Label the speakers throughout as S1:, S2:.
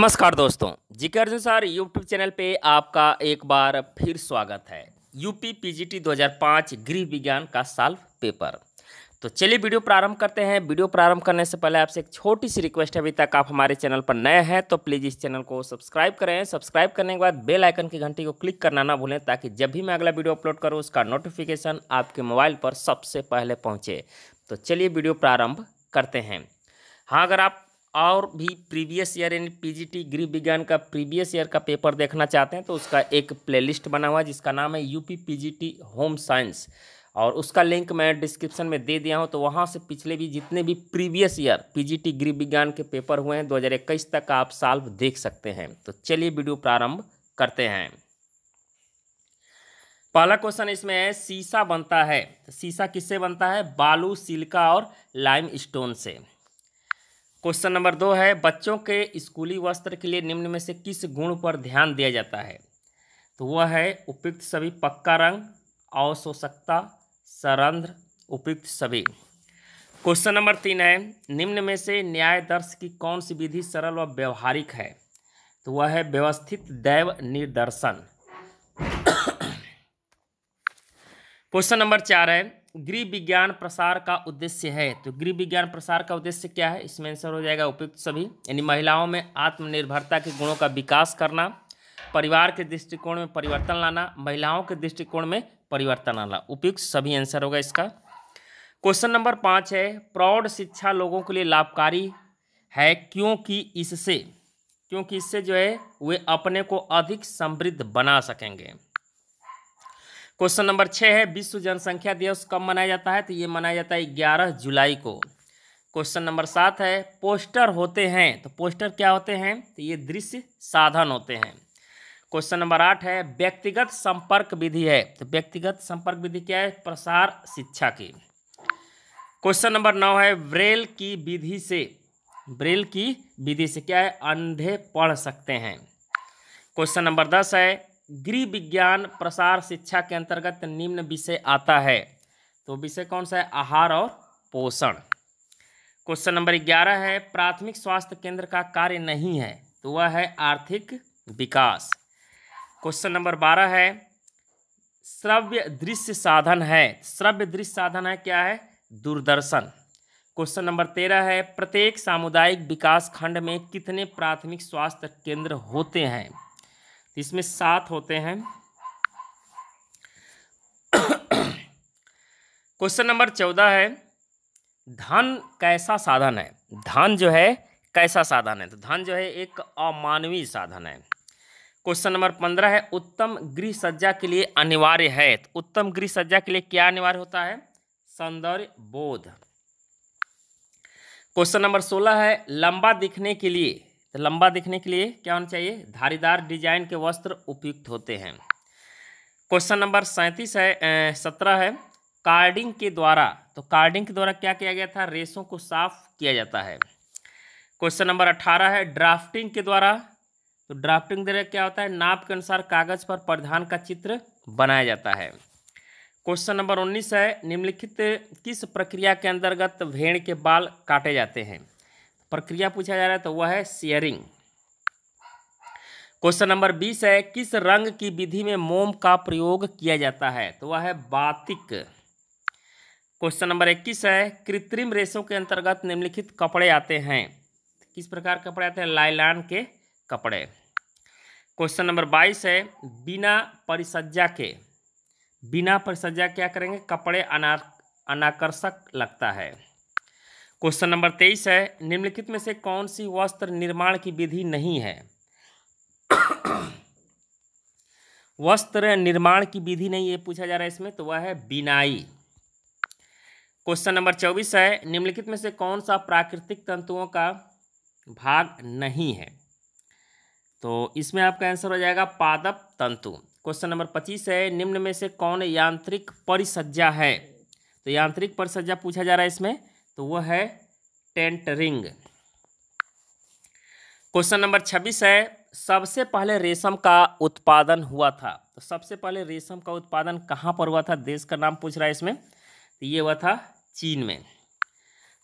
S1: नमस्कार दोस्तों जी अर्जुन सर यूट्यूब चैनल पे आपका एक बार फिर स्वागत है यूपी पीजीटी 2005 गृह विज्ञान का साल्व पेपर तो चलिए वीडियो प्रारंभ करते हैं वीडियो प्रारंभ करने से पहले आपसे एक छोटी सी रिक्वेस्ट है अभी तक आप हमारे चैनल पर नए हैं तो प्लीज़ इस चैनल को सब्सक्राइब करें सब्सक्राइब करने के बाद बेल आइकन की घंटी को क्लिक करना ना भूलें ताकि जब भी मैं अगला वीडियो अपलोड करूँ उसका नोटिफिकेशन आपके मोबाइल पर सबसे पहले पहुँचे तो चलिए वीडियो प्रारंभ करते हैं हाँ अगर आप और भी प्रीवियस ईयर यानी पीजीटी गृह विज्ञान का प्रीवियस ईयर का पेपर देखना चाहते हैं तो उसका एक प्लेलिस्ट बना हुआ है जिसका नाम है यूपी पीजीटी होम साइंस और उसका लिंक मैं डिस्क्रिप्शन में दे दिया हूं तो वहां से पिछले भी जितने भी प्रीवियस ईयर पीजीटी गृह विज्ञान के पेपर हुए हैं इक्कीस तक आप साल्व देख सकते हैं तो चलिए वीडियो प्रारंभ करते हैं पहला क्वेश्चन इसमें है सीसा बनता है शीशा सीसा किससे बनता है बालू सिल्का और लाइम स्टोन से क्वेश्चन नंबर दो है बच्चों के स्कूली वस्त्र के लिए निम्न में से किस गुण पर ध्यान दिया जाता है तो वह है उपयुक्त सभी पक्का रंग अवशोषकता सरंध्र उपयुक्त सभी क्वेश्चन नंबर तीन है निम्न में से न्याय दर्श की कौन सी विधि सरल व व्यवहारिक है तो वह है व्यवस्थित दैव निर्दर्शन क्वेश्चन नंबर चार है गृह विज्ञान प्रसार का उद्देश्य है तो गृह विज्ञान प्रसार का उद्देश्य क्या है इसमें आंसर हो जाएगा उपयुक्त सभी यानी महिलाओं में आत्मनिर्भरता के गुणों का विकास करना परिवार के दृष्टिकोण में परिवर्तन लाना महिलाओं के दृष्टिकोण में परिवर्तन लाना उपयुक्त सभी आंसर होगा इसका क्वेश्चन नंबर पाँच है प्रौढ़ शिक्षा लोगों के लिए लाभकारी है क्योंकि इससे क्योंकि इससे जो है वे अपने को अधिक समृद्ध बना सकेंगे क्वेश्चन नंबर छः है विश्व जनसंख्या दिवस कब मनाया जाता है तो ये मनाया जाता है ग्यारह जुलाई को क्वेश्चन नंबर सात है पोस्टर होते हैं तो पोस्टर क्या होते हैं तो ये दृश्य साधन होते हैं क्वेश्चन नंबर आठ है व्यक्तिगत संपर्क विधि है तो व्यक्तिगत संपर्क विधि क्या है प्रसार शिक्षा की क्वेश्चन नंबर नौ है ब्रेल की विधि से ब्रेल की विधि से क्या है अंधे पढ़ सकते हैं क्वेश्चन नंबर दस है गृह विज्ञान प्रसार शिक्षा के अंतर्गत निम्न विषय आता है तो विषय कौन सा है आहार और पोषण क्वेश्चन नंबर ग्यारह है प्राथमिक स्वास्थ्य केंद्र का कार्य नहीं है तो वह है आर्थिक विकास क्वेश्चन नंबर बारह है श्रव्य दृश्य साधन है श्रव्य दृश्य साधन है क्या है दूरदर्शन क्वेश्चन नंबर तेरह है प्रत्येक सामुदायिक विकास खंड में कितने प्राथमिक स्वास्थ्य केंद्र होते हैं इसमें सात होते हैं क्वेश्चन नंबर चौदह है धन कैसा साधन है धन जो है कैसा साधन है तो धन जो है एक अमानवीय साधन है क्वेश्चन नंबर पंद्रह है उत्तम गृह सज्जा के लिए अनिवार्य है तो उत्तम गृह सज्जा के लिए क्या अनिवार्य होता है सौंदर्य बोध क्वेश्चन नंबर सोलह है लंबा दिखने के लिए तो लंबा दिखने के लिए क्या होना चाहिए धारीदार डिजाइन के वस्त्र उपयुक्त होते हैं क्वेश्चन नंबर सैंतीस है सत्रह है कार्डिंग के द्वारा तो कार्डिंग के द्वारा क्या किया गया था रेसों को साफ किया जाता है क्वेश्चन नंबर अठारह है ड्राफ्टिंग के द्वारा तो ड्राफ्टिंग द्वारा क्या होता है नाप के अनुसार कागज पर प्रधान का चित्र बनाया जाता है क्वेश्चन नंबर उन्नीस है निम्नलिखित किस प्रक्रिया के अंतर्गत भेड़ के बाल काटे जाते हैं प्रक्रिया पूछा जा रहा है तो वह है शेयरिंग क्वेश्चन नंबर बीस है किस रंग की विधि में मोम का प्रयोग किया जाता है तो वह है बातिक क्वेश्चन नंबर इक्कीस है कृत्रिम रेशों के अंतर्गत निम्नलिखित कपड़े आते हैं किस प्रकार कपड़े आते हैं लाइलान के कपड़े क्वेश्चन नंबर बाईस है बिना परिसज्जा के बिना परिसज्जा क्या करेंगे कपड़े अना अनाकर्षक लगता है क्वेश्चन नंबर तेईस है निम्नलिखित में से कौन सी वस्त्र निर्माण की विधि नहीं है वस्त्र निर्माण की विधि नहीं ये पूछा जा रहा है इसमें तो वह है बिनाई क्वेश्चन नंबर चौबीस है निम्नलिखित में से कौन सा प्राकृतिक तंतुओं का भाग नहीं है तो इसमें आपका आंसर हो जाएगा पादप तंतु क्वेश्चन नंबर पच्चीस है निम्न में से कौन यांत्रिक परिसज्जा है तो यांत्रिक परिसज्जा पूछा जा रहा है इसमें तो वह है टेंट रिंग क्वेश्चन नंबर छब्बीस है सबसे पहले रेशम का उत्पादन हुआ था तो सबसे पहले रेशम का उत्पादन कहाँ पर हुआ था देश का नाम पूछ रहा है इसमें तो ये हुआ था चीन में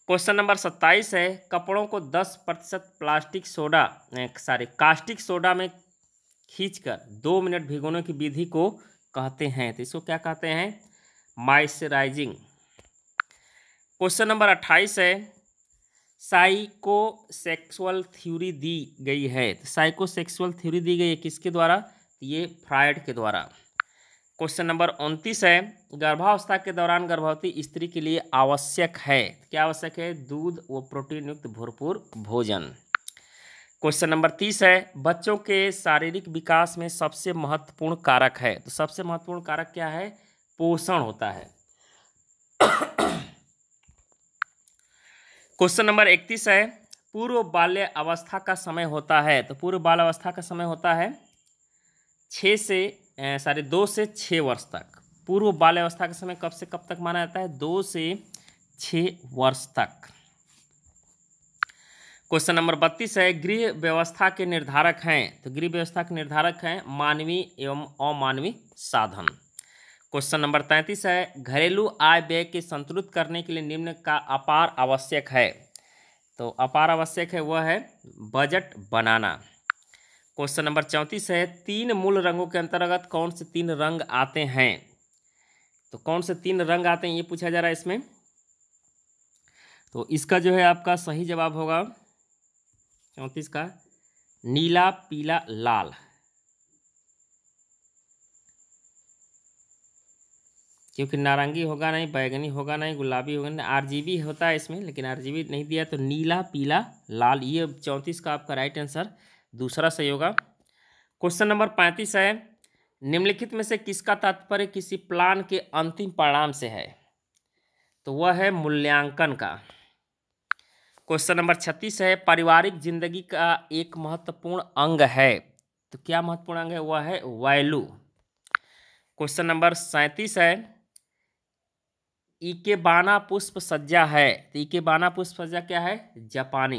S1: क्वेश्चन नंबर सत्ताईस है कपड़ों को दस प्रतिशत plastic soda sorry caustic soda में खींचकर दो मिनट भिगोने की विधि को कहते हैं तो इसको क्या कहते हैं माइस्चराइजिंग क्वेश्चन नंबर अट्ठाईस है साइको सेक्सुअल थ्योरी दी गई है तो साइको सेक्सुअल थ्योरी दी गई है किसके द्वारा ये फ्रायड के द्वारा क्वेश्चन नंबर उनतीस है गर्भावस्था के दौरान गर्भवती स्त्री के लिए आवश्यक है क्या आवश्यक है दूध व प्रोटीन युक्त भरपूर भोजन क्वेश्चन नंबर तीस है बच्चों के शारीरिक विकास में सबसे महत्वपूर्ण कारक है तो सबसे महत्वपूर्ण कारक क्या है पोषण होता है क्वेश्चन नंबर इकतीस है पूर्व बाल्य अवस्था का समय होता है तो पूर्व बाल अवस्था का समय होता है छः से सॉरी दो से छः वर्ष तक पूर्व बाल्य अवस्था का समय कब से कब तक माना जाता है दो से छः वर्ष तक क्वेश्चन नंबर बत्तीस है गृह व्यवस्था के निर्धारक हैं तो गृह व्यवस्था के निर्धारक हैं मानवीय एवं अमानवीय साधन क्वेश्चन नंबर तैंतीस है घरेलू आय व्यय के संतुलित करने के लिए निम्न का अपार आवश्यक है तो अपार आवश्यक है वह है बजट बनाना क्वेश्चन नंबर चौंतीस है तीन मूल रंगों के अंतर्गत कौन से तीन रंग आते हैं तो कौन से तीन रंग आते हैं ये पूछा जा रहा है इसमें तो इसका जो है आपका सही जवाब होगा चौंतीस का नीला पीला लाल क्योंकि नारंगी होगा नहीं बैगनी होगा नहीं गुलाबी होगा नहीं आरजीबी होता है इसमें लेकिन आरजीबी नहीं दिया तो नीला पीला लाल ये चौंतीस का आपका राइट आंसर दूसरा सही होगा क्वेश्चन नंबर पैंतीस है निम्नलिखित में से किसका तात्पर्य किसी प्लान के अंतिम परिणाम से है तो वह है मूल्यांकन का क्वेश्चन नंबर छत्तीस है पारिवारिक जिंदगी का एक महत्वपूर्ण अंग है तो क्या महत्वपूर्ण अंग है वह है वैल्यू क्वेश्चन नंबर सैंतीस है इकेबाना पुष्प सज्जा है तो इकेबाना पुष्प सज्जा क्या है जापानी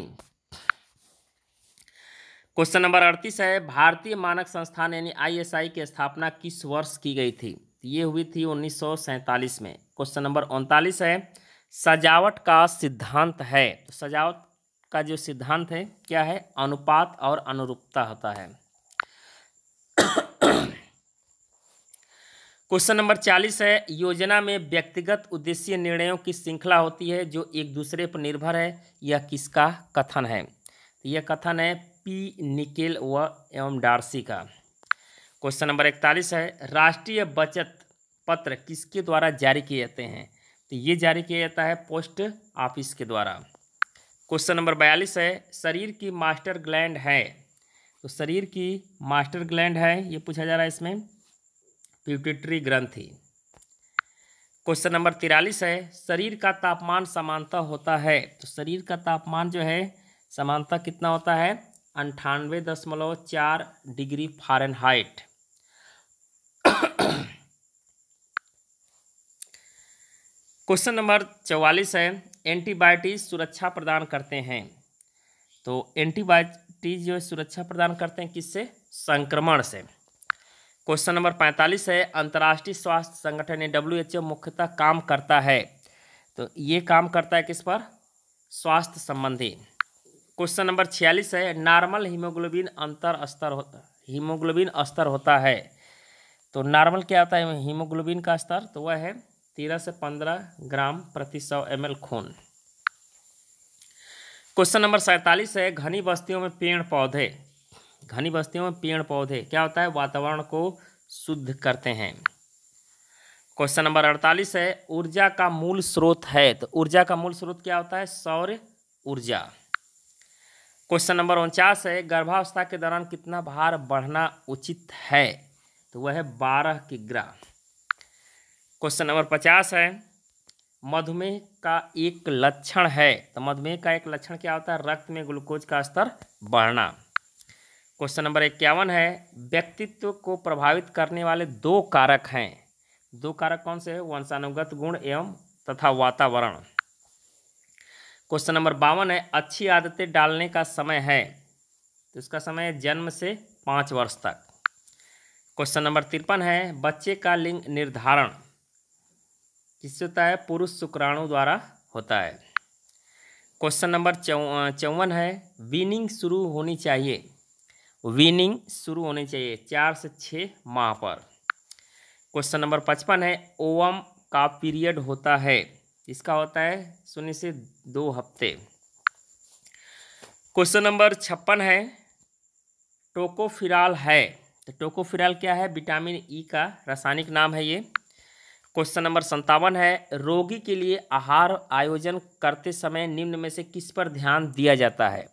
S1: क्वेश्चन नंबर अड़तीस है भारतीय मानक संस्थान यानी आईएसआई की स्थापना किस वर्ष की गई थी तो ये हुई थी उन्नीस में क्वेश्चन नंबर उनतालीस है सजावट का सिद्धांत है तो सजावट का जो सिद्धांत है क्या है अनुपात और अनुरूपता होता है क्वेश्चन नंबर चालीस है योजना में व्यक्तिगत उद्देश्य निर्णयों की श्रृंखला होती है जो एक दूसरे पर निर्भर है यह किसका कथन है तो यह कथन है पी निकेल व एवं डार्सी का क्वेश्चन नंबर इकतालीस है राष्ट्रीय बचत पत्र किसके द्वारा जारी किए जाते हैं तो ये जारी किया जाता है पोस्ट ऑफिस के द्वारा क्वेश्चन नंबर बयालीस है शरीर की मास्टर ग्लैंड है तो शरीर की मास्टर ग्लैंड है ये पूछा जा रहा है इसमें प्यूटिट्री ग्रंथि क्वेश्चन नंबर तिरालीस है शरीर का तापमान समानता होता है तो शरीर का तापमान जो है समानता कितना होता है अंठानवे दशमलव चार डिग्री फारेनहाइट क्वेश्चन नंबर चौवालीस है एंटीबायोटिक सुरक्षा प्रदान करते हैं तो एंटीबायोटिक जो सुरक्षा प्रदान करते हैं किससे संक्रमण से क्वेश्चन नंबर पैंतालीस है अंतर्राष्ट्रीय स्वास्थ्य संगठन ने डब्ल्यू मुख्यतः काम करता है तो ये काम करता है किस पर स्वास्थ्य संबंधी क्वेश्चन नंबर छियालीस है नॉर्मल हीमोग्लोबिन अंतर स्तर होता हीमोग्लोबिन स्तर होता है तो नॉर्मल क्या होता है हीमोग्लोबिन का स्तर तो वह है तेरह से पंद्रह ग्राम प्रति सौ एम खून क्वेश्चन नंबर सैंतालीस है घनी बस्तियों में पेड़ पौधे घनी बस्तियों में पेड़ पौधे क्या होता है वातावरण को शुद्ध करते हैं क्वेश्चन नंबर अड़तालीस है ऊर्जा का मूल स्रोत है तो ऊर्जा का मूल स्रोत क्या होता है सौर ऊर्जा क्वेश्चन नंबर उनचास है गर्भावस्था के दौरान कितना भार बढ़ना उचित है तो वह है बारह किग्रा क्वेश्चन नंबर पचास है मधुमेह का एक लक्षण है तो मधुमेह का एक लक्षण क्या होता है रक्त में ग्लूकोज का स्तर बढ़ना क्वेश्चन नंबर इक्यावन है व्यक्तित्व को प्रभावित करने वाले दो कारक हैं दो कारक कौन से हैं वंशानुगत गुण एवं तथा वातावरण क्वेश्चन नंबर बावन है अच्छी आदतें डालने का समय है तो इसका समय जन्म से पाँच वर्ष तक क्वेश्चन नंबर तिरपन है बच्चे का लिंग निर्धारण किससे होता है पुरुष शुक्राणु द्वारा होता है क्वेश्चन नंबर चौवन है विनिंग शुरू होनी चाहिए विनिंग शुरू होने चाहिए चार से छः माह पर क्वेश्चन नंबर पचपन है ओवम का पीरियड होता है इसका होता है शून्य से दो हफ्ते क्वेश्चन नंबर छप्पन है टोकोफिराल है तो टोकोफिराल क्या है विटामिन ई e का रासायनिक नाम है ये क्वेश्चन नंबर संतावन है रोगी के लिए आहार आयोजन करते समय निम्न में से किस पर ध्यान दिया जाता है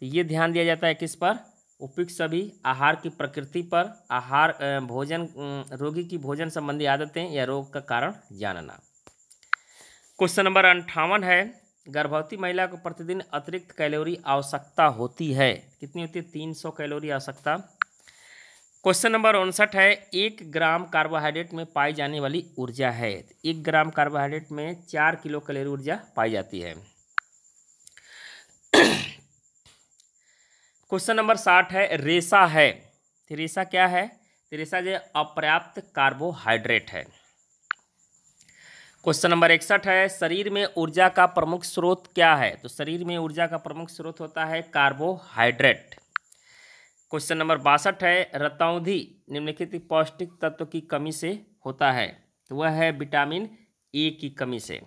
S1: तो ये ध्यान दिया जाता है किस पर उपयुक्त सभी आहार की प्रकृति पर आहार भोजन रोगी की भोजन संबंधी आदतें या रोग का कारण जानना क्वेश्चन नंबर अंठावन है गर्भवती महिला को प्रतिदिन अतिरिक्त कैलोरी आवश्यकता होती है कितनी होती है तीन सौ कैलोरी आवश्यकता क्वेश्चन नंबर उनसठ है एक ग्राम कार्बोहाइड्रेट में पाई जाने वाली ऊर्जा है एक ग्राम कार्बोहाइड्रेट में चार किलो कैलोरी ऊर्जा पाई जाती है क्वेश्चन नंबर साठ है रेसा है तो रेसा क्या है तो रेसा जो अपर्याप्त कार्बोहाइड्रेट है क्वेश्चन नंबर इकसठ है शरीर में ऊर्जा का प्रमुख स्रोत क्या है तो शरीर में ऊर्जा का प्रमुख स्रोत होता है कार्बोहाइड्रेट क्वेश्चन नंबर बासठ है रतौधि निम्नलिखित पौष्टिक तत्व की कमी से होता है तो वह है विटामिन ए की कमी से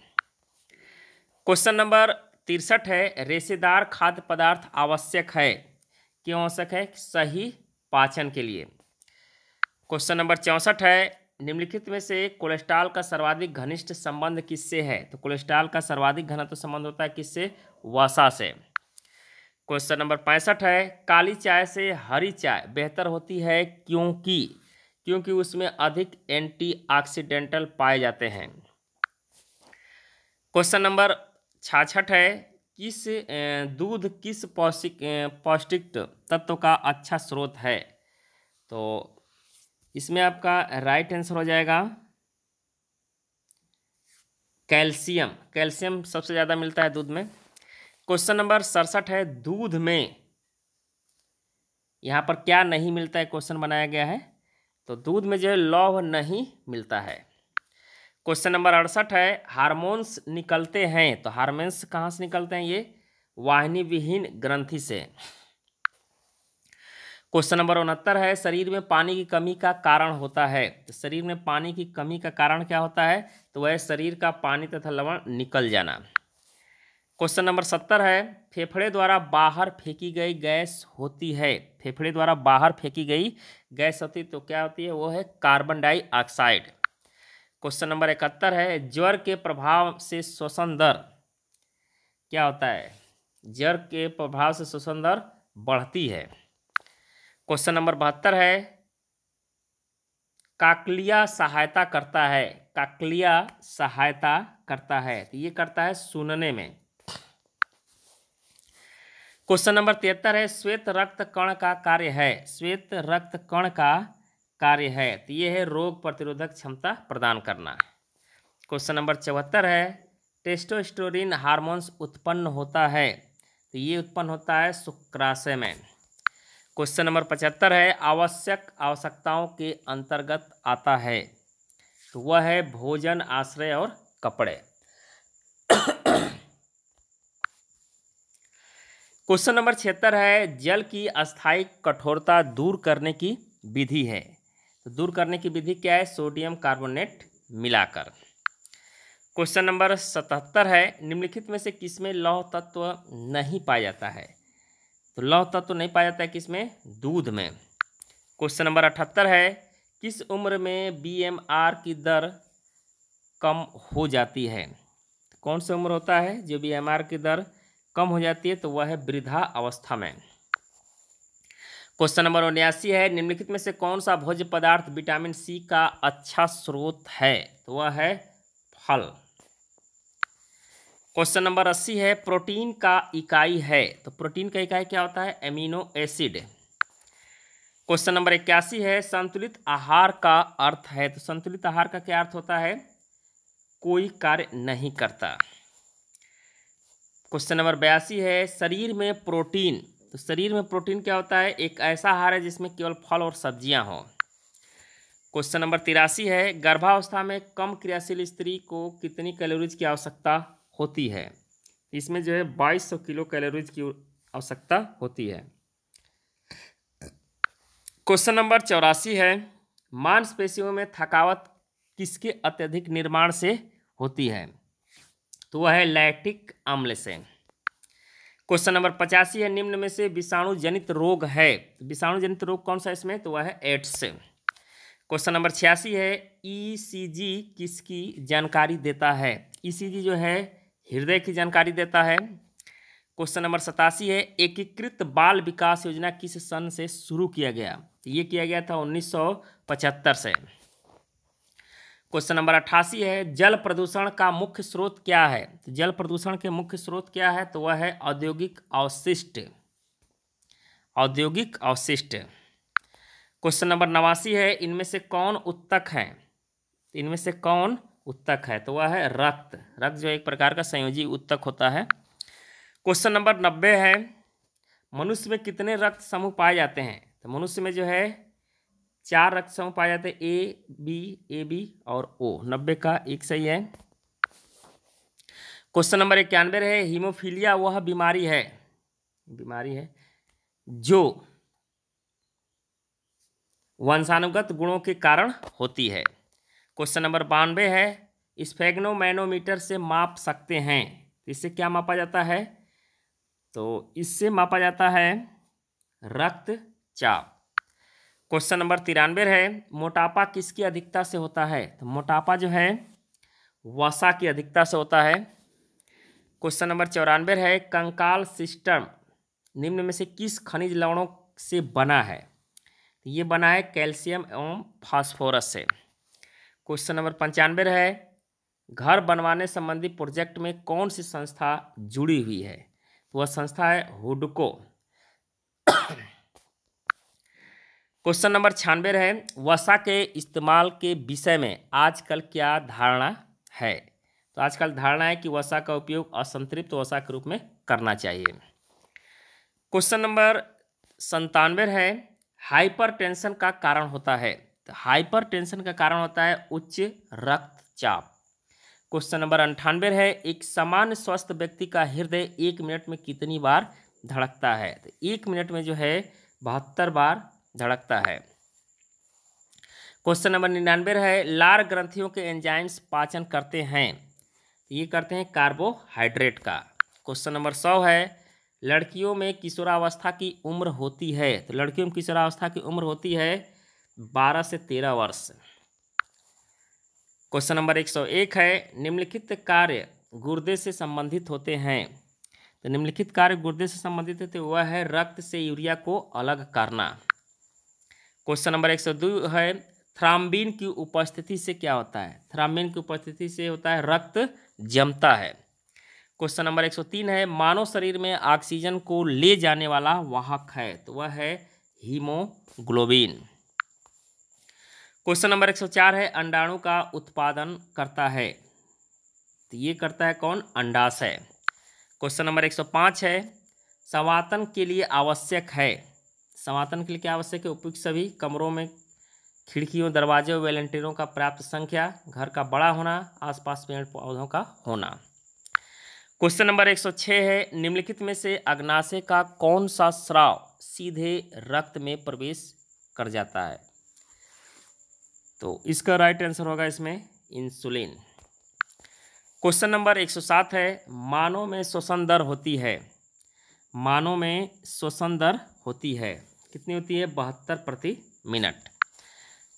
S1: क्वेश्चन नंबर तिरसठ है रेसेदार खाद्य पदार्थ आवश्यक है क्यों आवश्यक है सही पाचन के लिए क्वेश्चन नंबर चौंसठ है निम्नलिखित में से कोलेस्ट्रॉल का सर्वाधिक घनिष्ठ संबंध किससे है तो कोलेस्ट्रॉल का सर्वाधिक घनत्व तो संबंध होता है किससे वसा से क्वेश्चन नंबर पैंसठ है काली चाय से हरी चाय बेहतर होती है क्योंकि क्योंकि उसमें अधिक एंटीऑक्सीडेंटल पाए जाते हैं क्वेश्चन नंबर छाछठ है किस दूध किस पौष्टिक पौष्टिक तत्व का अच्छा स्रोत है तो इसमें आपका राइट आंसर हो जाएगा कैल्शियम कैल्शियम सबसे ज़्यादा मिलता है दूध में क्वेश्चन नंबर सड़सठ है दूध में यहाँ पर क्या नहीं मिलता है क्वेश्चन बनाया गया है तो दूध में जो है लौह नहीं मिलता है क्वेश्चन नंबर अड़सठ है हार्मोन्स निकलते हैं तो हार्मोन्स कहाँ से निकलते हैं ये वाहिनी विहीन ग्रंथि से क्वेश्चन नंबर उनहत्तर है शरीर में पानी की कमी का कारण होता है तो शरीर में पानी की कमी का कारण क्या होता है तो वह शरीर का पानी तथा लवण निकल जाना क्वेश्चन नंबर सत्तर है फेफड़े द्वारा बाहर फेंकी गई गैस होती है फेफड़े द्वारा बाहर फेंकी गई गैस होती तो क्या होती है वो है कार्बन डाइऑक्साइड क्वेश्चन नंबर इकहत्तर है ज्वर के प्रभाव से श्वसन दर क्या होता है ज्वर के प्रभाव से श्वसन दर बढ़ती है क्वेश्चन नंबर बहत्तर है काकलिया सहायता करता है काकलिया सहायता करता है तो ये करता है सुनने में क्वेश्चन नंबर तिहत्तर है श्वेत रक्त कण का कार्य है श्वेत रक्त कण का कार्य है तो ये है रोग प्रतिरोधक क्षमता प्रदान करना क्वेश्चन नंबर चौहत्तर है टेस्टोस्टोरिन हार्मोन्स उत्पन्न होता है तो ये उत्पन्न होता है शुक्राशय में क्वेश्चन नंबर पचहत्तर है आवश्यक आवश्यकताओं के अंतर्गत आता है तो वह है भोजन आश्रय और कपड़े क्वेश्चन नंबर छिहत्तर है जल की अस्थायी कठोरता दूर करने की विधि है तो दूर करने की विधि क्या है सोडियम कार्बोनेट मिलाकर क्वेश्चन नंबर सतहत्तर है निम्नलिखित में से किसमें लौह तत्व नहीं पाया जाता है तो लौह तत्व नहीं पाया जाता है किसमें दूध में क्वेश्चन नंबर अठहत्तर है किस उम्र में बीएमआर की दर कम हो जाती है तो कौन सा उम्र होता है जो बीएमआर की दर कम हो जाती है तो वह है वृद्धा अवस्था में क्वेश्चन नंबर उन्यासी है निम्नलिखित में से कौन सा भोज्य पदार्थ विटामिन सी का अच्छा स्रोत है तो वह है फल क्वेश्चन नंबर अस्सी है प्रोटीन का इकाई है तो प्रोटीन का इकाई क्या होता है एमिनो एसिड क्वेश्चन नंबर इक्यासी है संतुलित आहार का अर्थ है तो संतुलित आहार का क्या अर्थ होता है कोई कार्य नहीं करता क्वेश्चन नंबर बयासी है शरीर में प्रोटीन तो शरीर में प्रोटीन क्या होता है एक ऐसा आहार है जिसमें केवल फल और सब्जियां हों क्वेश्चन नंबर तिरासी है गर्भावस्था में कम क्रियाशील स्त्री को कितनी कैलोरीज की आवश्यकता होती है इसमें जो है बाईस सौ किलो कैलोरीज की आवश्यकता होती है क्वेश्चन नंबर चौरासी है मांसपेशियों में थकावट किसके अत्यधिक निर्माण से होती है तो वह है लैटिक अम्ल से क्वेश्चन नंबर पचासी है निम्न में से विषाणु जनित रोग है विषाणु जनित रोग कौन सा इसमें तो वह है एड्स क्वेश्चन नंबर छियासी है ईसीजी e किसकी जानकारी देता है ईसीजी e जो है हृदय की जानकारी देता है क्वेश्चन नंबर सतासी है एकीकृत बाल विकास योजना किस सन से शुरू किया गया तो ये किया गया था उन्नीस से क्वेश्चन नंबर अट्ठासी है जल प्रदूषण का मुख्य स्रोत क्या है तो जल प्रदूषण के मुख्य स्रोत क्या है तो वह है औद्योगिक अवशिष्ट औद्योगिक अवशिष्ट क्वेश्चन नंबर नवासी है इनमें से कौन उत्तक है तो इनमें से कौन उत्तक है तो वह है रक्त रक्त जो एक प्रकार का संयोजी उत्तक होता है क्वेश्चन नंबर नब्बे है मनुष्य में कितने रक्त समूह पाए जाते हैं तो मनुष्य में जो है चार रक्त समूह पाए जाते ए बी ए बी और ओ नब्बे का एक सही है क्वेश्चन नंबर इक्यानवे रहे हीमोफीलिया वह बीमारी है बीमारी है जो वंशानुगत गुणों के कारण होती है क्वेश्चन नंबर बानवे है स्फेग्नोमैनोमीटर से माप सकते हैं इससे क्या मापा जाता है तो इससे मापा जाता है रक्तचाप क्वेश्चन नंबर तिरानवे है मोटापा किसकी अधिकता से होता है तो मोटापा जो है वसा की अधिकता से होता है क्वेश्चन नंबर चौरानवे है कंकाल सिस्टम निम्न में से किस खनिज लवणों से बना है तो ये बना है कैल्शियम एवं फास्फोरस से क्वेश्चन नंबर पंचानवे है घर बनवाने संबंधी प्रोजेक्ट में कौन सी संस्था जुड़ी हुई है तो वह संस्था है हुडको क्वेश्चन नंबर छियानवे है वसा के इस्तेमाल के विषय में आजकल क्या धारणा है तो आजकल धारणा है कि वसा का उपयोग असंतृप्त वसा के रूप में करना चाहिए क्वेश्चन नंबर संतानवे है हाइपरटेंशन का कारण होता है तो हाइपरटेंशन का कारण होता है उच्च रक्तचाप क्वेश्चन नंबर अंठानवे है एक सामान्य स्वस्थ व्यक्ति का हृदय एक मिनट में कितनी बार धड़कता है तो एक मिनट में जो है बहत्तर बार धड़कता है क्वेश्चन नंबर निन्यानवे है लार ग्रंथियों के एंजाइम्स पाचन करते हैं ये करते हैं कार्बोहाइड्रेट का क्वेश्चन नंबर सौ है लड़कियों में किशोरावस्था की उम्र होती है तो लड़कियों में किशोरावस्था की उम्र होती है बारह से तेरह वर्ष क्वेश्चन नंबर एक सौ एक है निम्नलिखित कार्य गुर्दे से संबंधित होते हैं तो निम्नलिखित कार्य गुर्दे से संबंधित होते वह है रक्त से यूरिया को अलग करना क्वेश्चन नंबर एक सौ दो है थ्राम्बिन की उपस्थिति से क्या होता है थ्राम्बिन की उपस्थिति से होता है रक्त जमता है क्वेश्चन नंबर एक सौ तीन है मानव शरीर में ऑक्सीजन को ले जाने वाला वाहक है तो वह है हीमोग्लोबिन क्वेश्चन नंबर एक सौ चार है अंडाणु का उत्पादन करता है तो ये करता है कौन अंडाशय क्वेश्चन नंबर एक सौ पाँच है सवातन के लिए आवश्यक है समातन के लिए क्या आवश्यक है उपयुक्त सभी कमरों में खिड़कियों दरवाजे और वेलेंटियरों का पर्याप्त संख्या घर का बड़ा होना आसपास पेड़ पौधों का होना क्वेश्चन नंबर 106 है निम्नलिखित में से अग्नाशय का कौन सा स्राव सीधे रक्त में प्रवेश कर जाता है तो इसका राइट आंसर होगा इसमें इंसुलिन क्वेश्चन नंबर 107 है मानव में श्वसन दर होती है मानव में श्वसन दर होती है कितनी होती है बहत्तर प्रति मिनट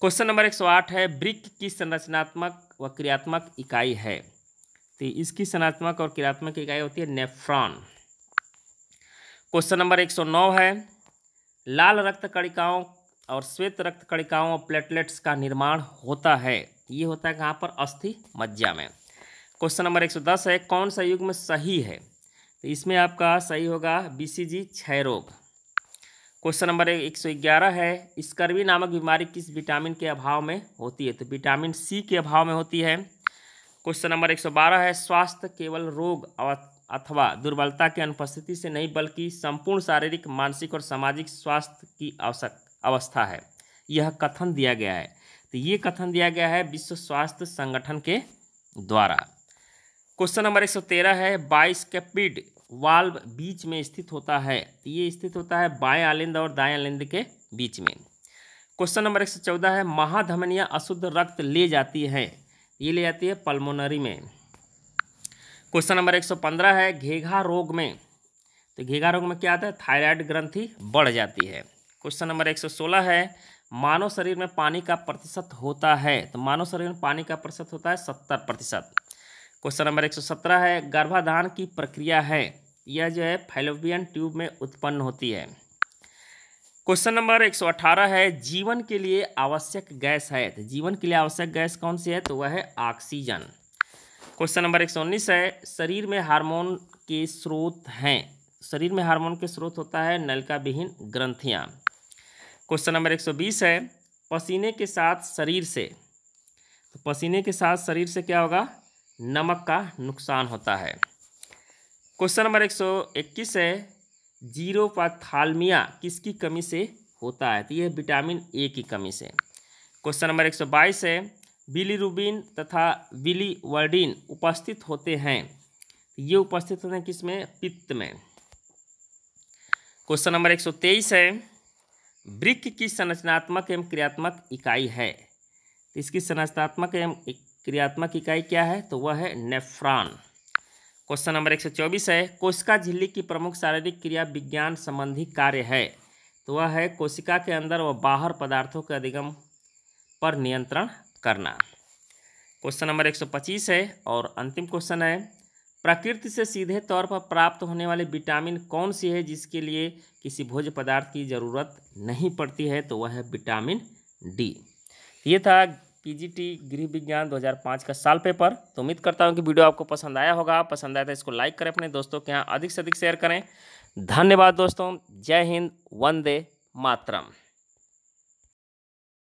S1: क्वेश्चन नंबर एक सौ आठ है ब्रिक की संरचनात्मक व क्रियात्मक इकाई है तो इसकी संरचनात्मक और क्रियात्मक इकाई होती है नेफ्रॉन क्वेश्चन नंबर एक सौ नौ है लाल रक्त कणिकाओं और श्वेत रक्त कणिकाओं और प्लेटलेट्स का निर्माण होता है ये होता है कहाँ पर अस्थि मज्जा में क्वेश्चन नंबर एक सौ दस है कौन सा युग में सही है तो इसमें आपका सही होगा बी जी क्षय रोग क्वेश्चन नंबर एक सौ ग्यारह है स्कर्वी नामक बीमारी किस विटामिन के अभाव में होती है तो विटामिन सी के अभाव में होती है क्वेश्चन नंबर एक सौ बारह है स्वास्थ्य केवल रोग अथवा दुर्बलता की अनुपस्थिति से नहीं बल्कि संपूर्ण शारीरिक मानसिक और सामाजिक स्वास्थ्य की आवश्यक अवस्था है यह कथन दिया गया है तो ये कथन दिया गया है विश्व स्वास्थ्य संगठन के द्वारा क्वेश्चन नंबर एक सौ तेरह है बाइस कैपिड वाल्व बीच में स्थित होता है तो ये स्थित होता है बाएं आलिंद और दाएं आलिंद के बीच में क्वेश्चन नंबर एक सौ चौदह है महाधमनिया अशुद्ध रक्त ले जाती है ये ले जाती है पल्मोनरी में क्वेश्चन नंबर एक सौ पंद्रह है घेघा रोग में तो घेघा रोग में क्या आता है थायराइड ग्रंथि बढ़ जाती है क्वेश्चन नंबर एक सौ सोलह है मानव शरीर में पानी का प्रतिशत होता है तो मानव शरीर में पानी का प्रतिशत होता है सत्तर प्रतिशत क्वेश्चन नंबर एक सौ सत्रह है गर्भाधान की प्रक्रिया है यह जो है फैलोवियन ट्यूब में उत्पन्न होती है क्वेश्चन नंबर 118 है जीवन के लिए आवश्यक गैस है तो जीवन के लिए आवश्यक गैस कौन सी है तो वह है ऑक्सीजन क्वेश्चन नंबर 119 है शरीर में हार्मोन के स्रोत हैं शरीर में हार्मोन के स्रोत होता है नलका विहीन ग्रंथियाँ क्वेश्चन नंबर 120 है पसीने के साथ शरीर से तो पसीने के साथ शरीर से क्या होगा नमक का नुकसान होता है क्वेश्चन नंबर 121 है जीरो पाथालमिया किसकी कमी से होता है तो यह विटामिन ए की कमी से क्वेश्चन नंबर 122 है बिलीरुबिन तथा बिलीवर्डिन उपस्थित होते हैं तो ये उपस्थित होते हैं किस में पित्त में क्वेश्चन नंबर 123 है ब्रिक की संरचनात्मक एवं क्रियात्मक इकाई है तो इसकी संरचनात्मक एवं क्रियात्मक इकाई क्या है तो वह है नेफ्रॉन क्वेश्चन नंबर एक सौ चौबीस है कोशिका झिल्ली की प्रमुख शारीरिक क्रिया विज्ञान संबंधी कार्य है तो वह है कोशिका के अंदर व बाहर पदार्थों के अधिगम पर नियंत्रण करना क्वेश्चन नंबर एक सौ पच्चीस है और अंतिम क्वेश्चन है प्रकृति से सीधे तौर पर प्राप्त होने वाले विटामिन कौन सी है जिसके लिए किसी भोज्य पदार्थ की ज़रूरत नहीं पड़ती है तो वह है विटामिन डी तो ये था पीजीटी गृह विज्ञान 2005 का साल पेपर तो उम्मीद करता हूँ कि वीडियो आपको पसंद आया होगा पसंद आया तो इसको लाइक करें अपने दोस्तों के यहाँ अधिक से अधिक शेयर करें धन्यवाद दोस्तों जय हिंद वंदे मातरम